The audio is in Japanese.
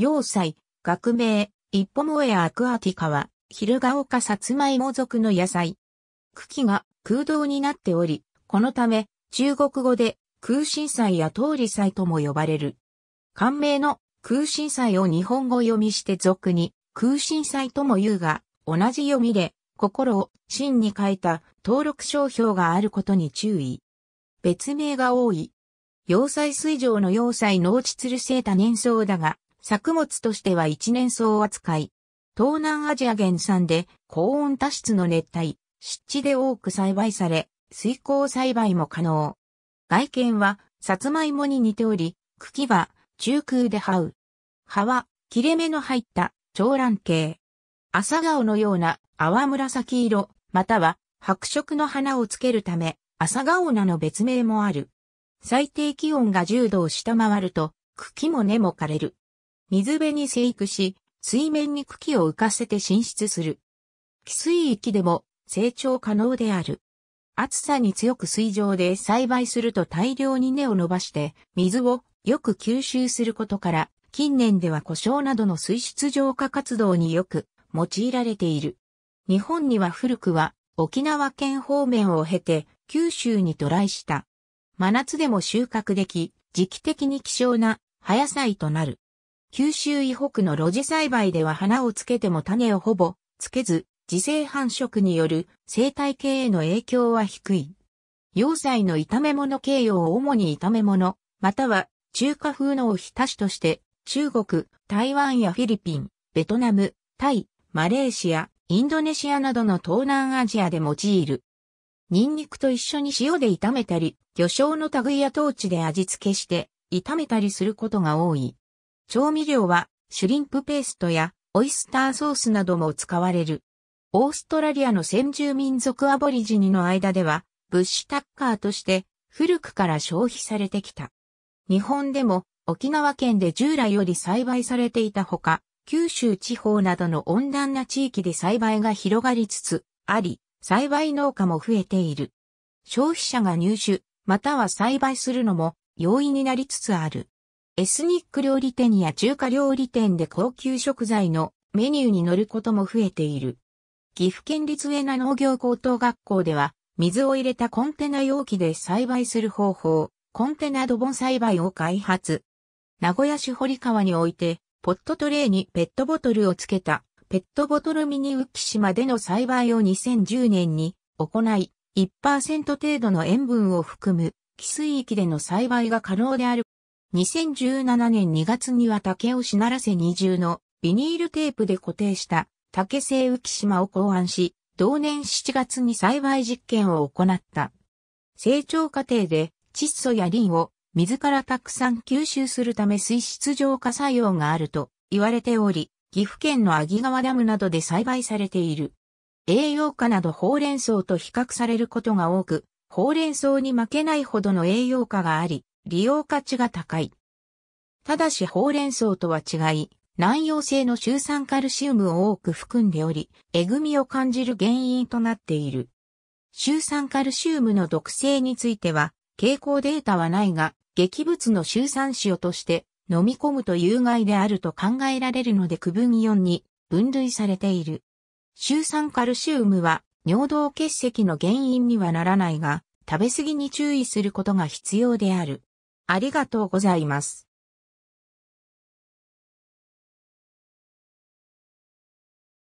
要塞、学名、一歩萌えアクアティカは、昼が丘さつまいも族の野菜。茎が空洞になっており、このため、中国語で空心菜や通り菜とも呼ばれる。漢名の空心菜を日本語読みして俗に空心菜とも言うが、同じ読みで心を真に変えた登録商標があることに注意。別名が多い。要塞水上の要塞農地つるせた年草だが、作物としては一年草扱い。東南アジア原産で高温多湿の熱帯、湿地で多く栽培され、水耕栽培も可能。外見は、サツマイモに似ており、茎は中空で這う。葉は切れ目の入った長卵形。朝顔のような淡紫色、または白色の花をつけるため、朝顔なの別名もある。最低気温が10度を下回ると、茎も根も枯れる。水辺に生育し、水面に茎を浮かせて進出する。寄水域でも成長可能である。暑さに強く水上で栽培すると大量に根を伸ばして水をよく吸収することから近年では故障などの水質浄化活動によく用いられている。日本には古くは沖縄県方面を経て九州に渡来した。真夏でも収穫でき、時期的に希少な葉野菜となる。九州以北の露地栽培では花をつけても種をほぼつけず、自生繁殖による生態系への影響は低い。要塞の炒め物形容を主に炒め物、または中華風のおひたしとして、中国、台湾やフィリピン、ベトナム、タイ、マレーシア、インドネシアなどの東南アジアで用いる。ニンニクと一緒に塩で炒めたり、魚醤の類やトーチで味付けして、炒めたりすることが多い。調味料はシュリンプペーストやオイスターソースなども使われる。オーストラリアの先住民族アボリジニの間では、ブッシュタッカーとして古くから消費されてきた。日本でも沖縄県で従来より栽培されていたほか、九州地方などの温暖な地域で栽培が広がりつつあり、栽培農家も増えている。消費者が入手、または栽培するのも容易になりつつある。エスニック料理店や中華料理店で高級食材のメニューに乗ることも増えている。岐阜県立上名農業高等学校では、水を入れたコンテナ容器で栽培する方法、コンテナドボン栽培を開発。名古屋市堀川において、ポットトレーにペットボトルをつけた、ペットボトルミニ浮島での栽培を2010年に行い、1%程度の塩分を含む、寄水域での栽培が可能である。2017年2月には竹をしならせ二重のビニールテープで固定した竹製浮島を考案し、同年7月に栽培実験を行った。成長過程で窒素やリンを水からたくさん吸収するため水質浄化作用があると言われており、岐阜県の木川ダムなどで栽培されている。栄養価などほうれん草と比較されることが多く、ほうれん草に負けないほどの栄養価があり、利用価値が高い。ただしほうれん草とは違い、南洋性のシュウ酸カルシウムを多く含んでおり、えぐみを感じる原因となっている。シュウ酸カルシウムの毒性については、傾向データはないが、劇物のシュウ酸塩として飲み込むと有害であると考えられるので区分4に分類されている。シュウ酸カルシウムは尿道結石の原因にはならないが、食べ過ぎに注意することが必要である。ありがとうございます。